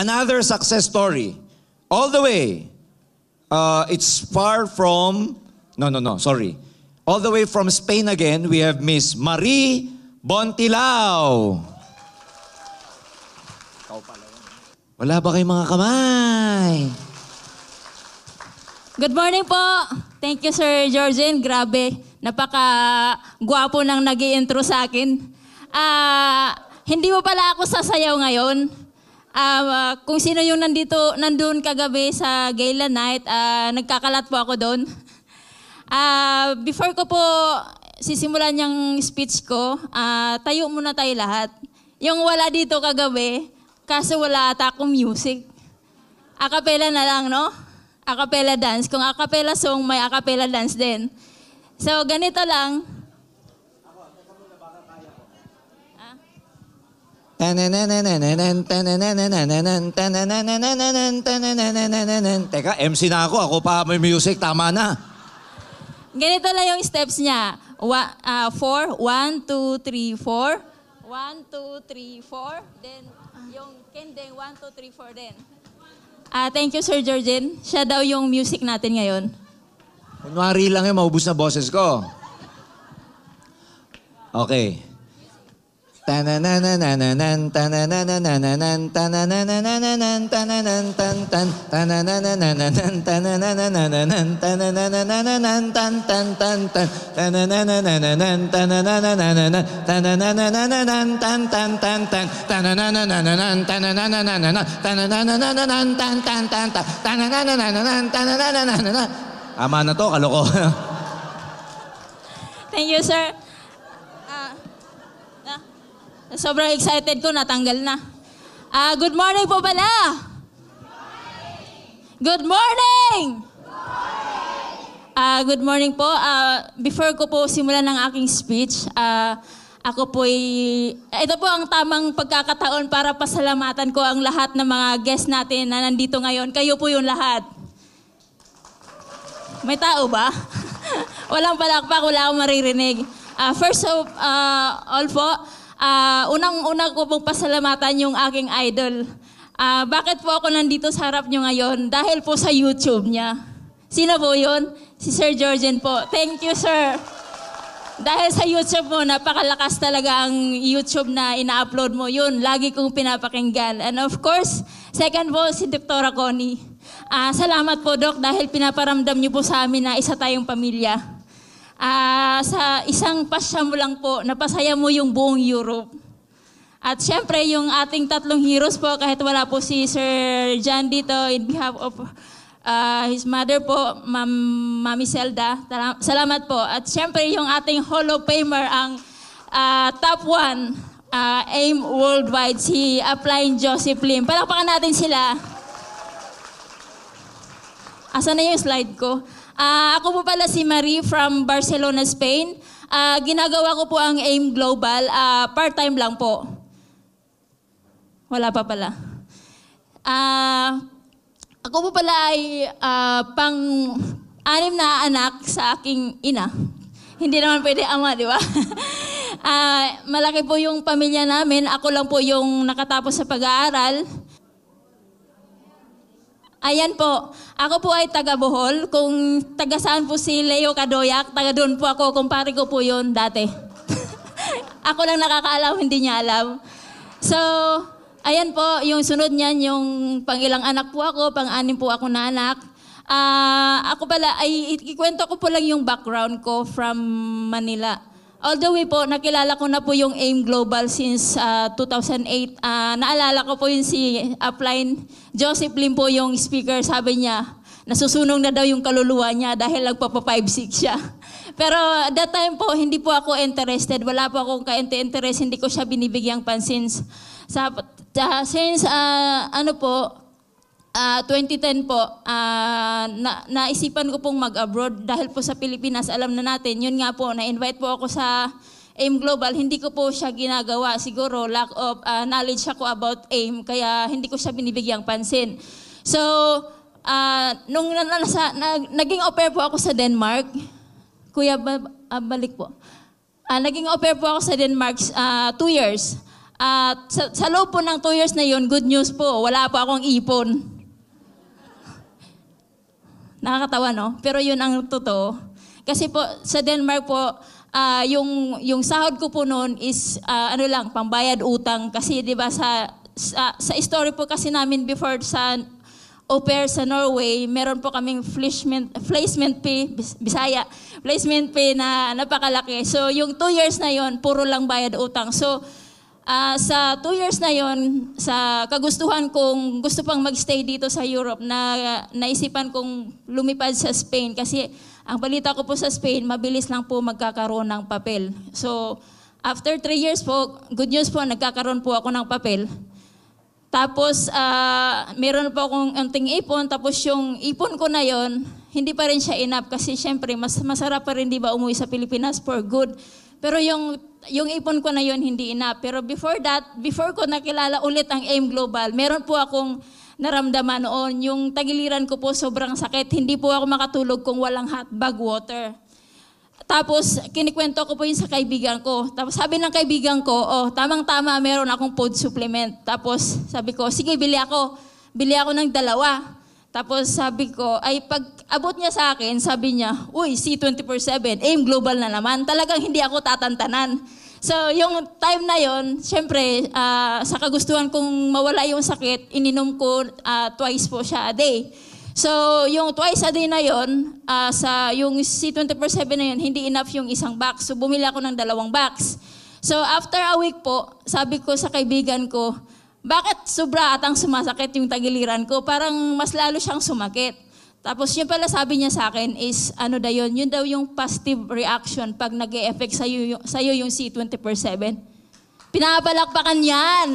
Another success story. All the way. Uh, it's far from, no, no, no, sorry. All the way from Spain again, we have Miss Marie Bontilao. Wala ba kayong mga kamay? Good morning po. Thank you, Sir Georgine. Grabe, napaka guwapo nang nag intro sa akin. Ah, hindi mo pala ako sasayaw ngayon. Um, uh, kung sino yung nandito, nandun kagabi sa gala night, uh, nagkakalat po ako doon. Uh, before ko po sisimulan yung speech ko, uh, tayo muna tayo lahat. Yung wala dito kagabi, kaso wala ata akong music. Acapella na lang, no? Acapella dance. Kung acapella song, may acapella dance din. So, ganito lang. Teka, MC na ako. Ako pa may music. Tama na. Ganito lang yung steps niya. Wa, uh, four, one, two, three, four. One, two, three, four. Then yung kendeng, one, two, three, four din. Uh, thank you, Sir Georgin. Siya daw yung music natin ngayon. Kunwari lang yung maubos na boses ko. Okay. Tanananananan, tanananananan, tanananananan, tanananan, tan, tanananananan, tanananananan, tanananananan, tan, tan, tan, tan, tanananananan, tanananananan, tanananananan, tan, tan, tan, tan, tanananananan, tanananananan, tanananananan, tan, tan, tan, tan, tanananananan, tanananananan. Ama na to, kaloko. Thank you, sir. Sobrang excited ko, natanggal na. Uh, good morning po pala. Good morning! Uh, good morning po. Uh, before ko po simulan ng aking speech, uh, ako po ay, ito po ang tamang pagkakataon para pasalamatan ko ang lahat ng mga guests natin na nandito ngayon. Kayo po yung lahat. May tao ba? Walang palakpak, wala akong maririnig. Uh, first of uh, all po, Uh, Unang-una ko pong pasalamatan yung aking idol. Uh, bakit po ako nandito sa harap nyo ngayon? Dahil po sa YouTube niya. Sino po yun? Si Sir Georgian po. Thank you, sir. Dahil sa YouTube mo, napakalakas talaga ang YouTube na ina-upload mo. Yun, lagi kong pinapakinggan. And of course, second po, si Dr. Connie. Uh, salamat po, Doc, dahil pinaparamdam niyo po sa amin na isa tayong pamilya uh, sa isang pasya mo lang po, napasaya mo yung buong Europe. At syempre, yung ating tatlong heroes po, kahit wala po si Sir John dito, in behalf of uh, his mother po, Ma'am Mami Zelda, salamat po. At syempre, yung ating Hall of Famer, ang uh, top one, uh, AIM Worldwide, si Applying Joseph Lim. Palakpakan natin sila. Asan na yung slide ko? Uh, ako po pala si Marie from Barcelona, Spain. Uh, ginagawa ko po ang AIM Global. Uh, part-time lang po. Wala pa pala. Uh, ako po pala ay uh, pang-anim na anak sa aking ina. Hindi naman pwede ama, di ba? uh, malaki po yung pamilya namin. Ako lang po yung nakatapos sa pag-aaral. Ayan po, ako po ay taga Bohol. Kung taga saan po si Leo Kadoyak, taga doon po ako. Kumpare ko po yun dati. ako lang nakakaalam, hindi niya alam. So, ayan po, yung sunod niyan, yung pangilang anak po ako, pang-anim po ako na anak. Uh, ako pala, ay, ikwento ko po lang yung background ko from Manila. Although way po, nakilala ko na po yung AIM Global since uh, 2008. Uh, naalala ko po yung si upline ah, Joseph Lim po yung speaker. Sabi niya, nasusunog na daw yung kaluluwa niya dahil nagpapa 5-6 siya. Pero at that time po, hindi po ako interested. Wala po akong ka-interest. Hindi ko siya binibigyang pansin. Sa, sa, ah, since uh, ano po, Uh, ah, 2010 po, uh, na, naisipan ko pong mag-abroad dahil po sa Pilipinas, alam na natin, yun nga po, na-invite po ako sa AIM Global, hindi ko po siya ginagawa. Siguro lack of uh, knowledge ako about AIM, kaya hindi ko siya binibigyang pansin. So, uh, nung na, nasa, na, naging au pair po ako sa Denmark, kuya, ba, uh, balik po. Uh, naging au pair po ako sa Denmark uh, two years. At sa, sa loob po ng two years na yun, good news po, wala po akong ipon. Nakakatawa, no? Pero yun ang totoo. Kasi po, sa Denmark po, uh, yung, yung sahod ko po noon is, uh, ano lang, pambayad utang. Kasi di ba sa, sa, sa story po kasi namin before sa au pair sa Norway, meron po kaming placement, placement pay, Bisaya, placement pay na napakalaki. So yung two years na yon puro lang bayad utang. So uh, sa two years na yon sa kagustuhan kong gusto pang magstay dito sa Europe na naisipan kong lumipad sa Spain kasi ang balita ko po sa Spain mabilis lang po magkakaroon ng papel. So after three years po, good news po, nagkakaroon po ako ng papel. Tapos, uh, meron po akong unting ipon. Tapos yung ipon ko na yon hindi pa rin siya enough kasi syempre, mas masarap pa rin di ba umuwi sa Pilipinas for good. Pero yung yung ipon ko na yon hindi ina. Pero before that, before ko nakilala ulit ang AIM Global, meron po akong naramdaman noon. Yung tagiliran ko po sobrang sakit. Hindi po ako makatulog kung walang hot bag water. Tapos, kinikwento ko po yun sa kaibigan ko. Tapos sabi ng kaibigan ko, oh, tamang-tama, meron akong food supplement. Tapos sabi ko, sige, bili ako. Bili ako ng dalawa. Tapos sabi ko, ay pag abot niya sa akin, sabi niya, uy, C24-7, aim global na naman. Talagang hindi ako tatantanan. So yung time na yon, syempre, uh, sa kagustuhan kong mawala yung sakit, ininom ko uh, twice po siya a day. So yung twice a day na yon, uh, ah, sa yung C24-7 na yon, hindi enough yung isang box. So bumili ako ng dalawang box. So after a week po, sabi ko sa kaibigan ko, bakit sobra at ang sumasakit yung tagiliran ko? Parang mas lalo siyang sumakit. Tapos yung pala sabi niya sa akin is, ano da yun? Yun daw yung positive reaction pag nag e effect sa'yo, sa'yo yung C24-7. Pinapalakpakan yan!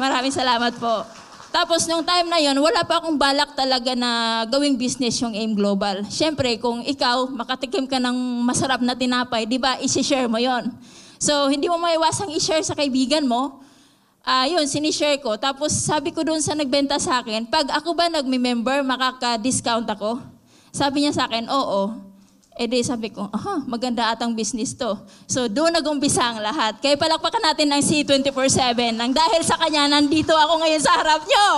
Maraming salamat po. Tapos nung time na yon, wala pa akong balak talaga na gawing business yung AIM Global. Siyempre, kung ikaw, makatikim ka ng masarap na tinapay, di ba, isi-share mo yon. So, hindi mo maiwasang i-share sa kaibigan mo uh, yun, sinishare ko. Tapos sabi ko doon sa nagbenta sa akin, pag ako ba nagme-member, makaka-discount ako? Sabi niya sa akin, oo. E di sabi ko, aha, maganda atang business to. So doon nag-umpisa ang lahat. Kaya palakpakan natin ng C24-7 nang dahil sa kanya, nandito ako ngayon sa harap niyo.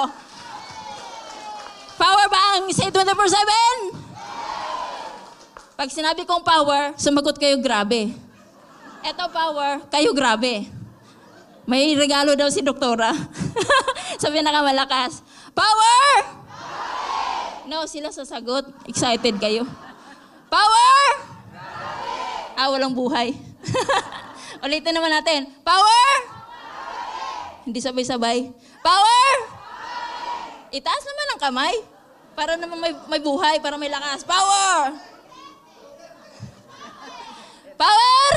Power ba ang C24-7? Pag sinabi kong power, sumagot kayo grabe. Eto power, kayo grabe. May regalo daw si doktora. Sabi na kamalakas, Power! Power! No, sila sasagot. Excited kayo. Power! Power! Ah, walang buhay. Ulitin naman natin. Power! Power! Hindi sabay-sabay. Power! Power! Itaas naman ang kamay. Para naman may, may buhay, para may lakas. Power! Power!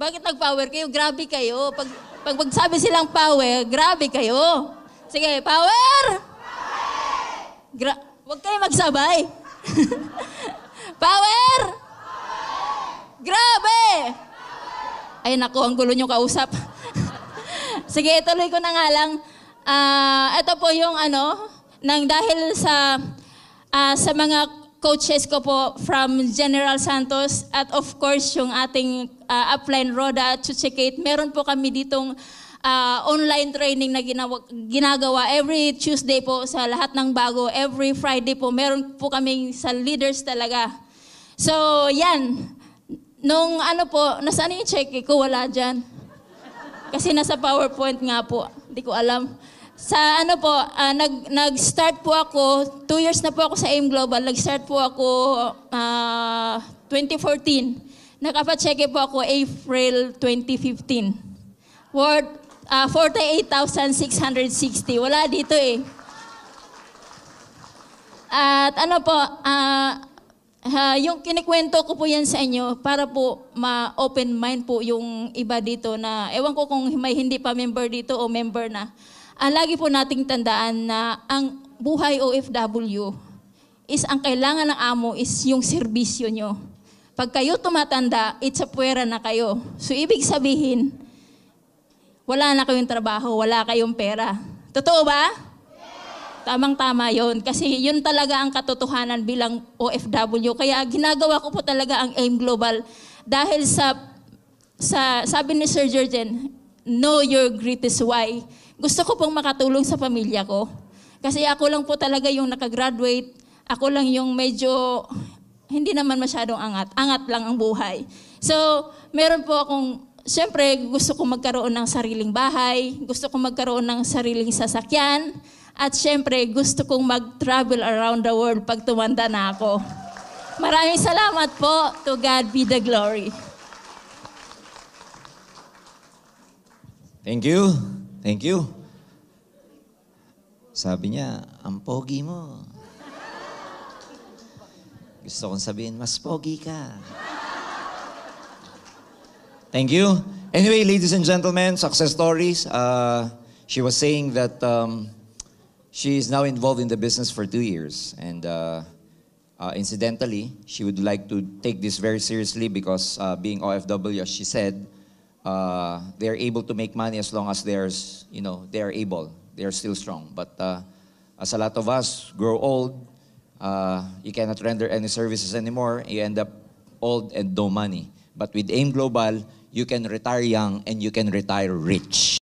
Bakit nag-power kayo? Grabe kayo. Pag, pag magsabi silang power, grabe kayo. Sige, power! Power! Gra- Huwag kayo magsabay. power! Power! Grabe! Ay nako, ang gulo nyo kausap. Sige, tuloy ko na nga lang. Uh, ito po yung ano, nang dahil sa uh, sa mga coaches ko po from General Santos at of course yung ating uh, upline Roda at Chuchikate, meron po kami ditong uh, online training na ginawa, ginagawa every Tuesday po sa lahat ng bago. Every Friday po, meron po kami sa leaders talaga. So, yan. Nung ano po, nasaan yung check eh? ko? Wala dyan. Kasi nasa PowerPoint nga po. Hindi ko alam. Sa ano po, uh, nag, nag-start po ako, two years na po ako sa AIM Global, nag-start po ako uh, 2014. Nakapacheck po ako April 2015. Worth uh, ah, 48,660. Wala dito eh. At ano po, uh, uh, yung kinikwento ko po yan sa inyo para po ma-open mind po yung iba dito na ewan ko kung may hindi pa member dito o member na. Uh, lagi po nating tandaan na ang buhay OFW is ang kailangan ng amo is yung serbisyo nyo. Pag kayo tumatanda, puwera na kayo. So ibig sabihin, wala na kayong trabaho, wala kayong pera. Totoo ba? Tamang-tama yon Kasi yun talaga ang katotohanan bilang OFW. Kaya ginagawa ko po talaga ang AIM Global dahil sa, sa sabi ni Sir Jurgen, know your greatest why. Gusto ko pong makatulong sa pamilya ko. Kasi ako lang po talaga yung nakagraduate. Ako lang yung medyo hindi naman masyadong angat. Angat lang ang buhay. So, meron po akong syempre, gusto ko magkaroon ng sariling bahay, gusto ko magkaroon ng sariling sasakyan, at syempre, gusto kong mag-travel around the world pag tumanda na ako. Maraming salamat po. To God be the glory. Thank you. Thank you. Sabi niya, ang pogi mo. Gusto kong sabihin, mas pogi ka. Thank you. Anyway, ladies and gentlemen, success stories. Uh, she was saying that um, she is now involved in the business for two years. And uh, uh, incidentally, she would like to take this very seriously because uh, being OFW, as she said, uh, they are able to make money as long as there's, you know, they are able. They are still strong. But uh, as a lot of us grow old, uh, you cannot render any services anymore. You end up old and no money. But with AIM Global, you can retire young and you can retire rich.